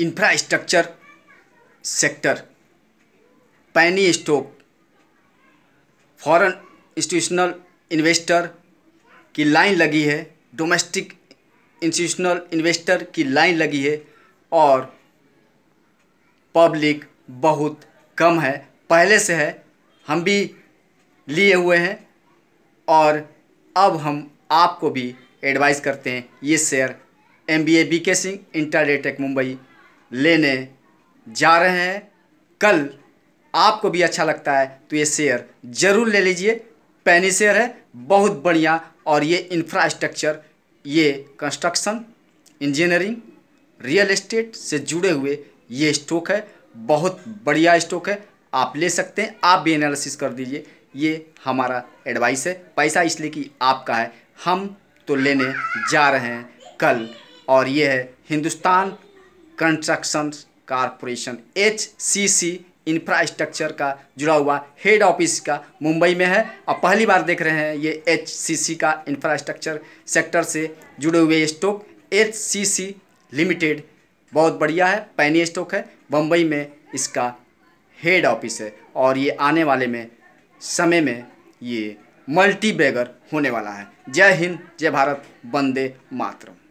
infrastructure sector penny stock foreign institutional investor की line लगी है डोमेस्टिक इंस्टीट्यूशनल इन्वेस्टर की लाइन लगी है और पब्लिक बहुत कम है पहले से है हम भी लिए हुए हैं और अब हम आपको भी एडवाइस करते हैं ये share M B A B K Singh इंटरडेटेक Mumbai लेने जा रहे हैं कल आपको भी अच्छा लगता है तो ये शेयर ज़रूर ले लीजिए पैनी शेयर है बहुत बढ़िया और ये इंफ्रास्ट्रक्चर ये कंस्ट्रक्शन इंजीनियरिंग रियल एस्टेट से जुड़े हुए ये स्टॉक है बहुत बढ़िया स्टॉक है आप ले सकते हैं आप भी एनालिसिस कर दीजिए ये हमारा एडवाइस है पैसा इसलिए कि आपका है हम तो लेने जा रहे हैं कल और ये है Hindustan construction corporation H C C infrastructure का जुड़ा हुआ हेड ऑफिस का मुंबई में है और पहली बार देख रहे हैं ये एच सी सी का इंफ्रास्ट्रक्चर सेक्टर से जुड़े हुए stock H C C limited बहुत बढ़िया है पैनी स्टॉक है बम्बई में इसका हेड ऑफिस है और ये आने वाले में समय में ये मल्टी बैगर होने वाला है जय हिंद जय भारत वंदे मातरम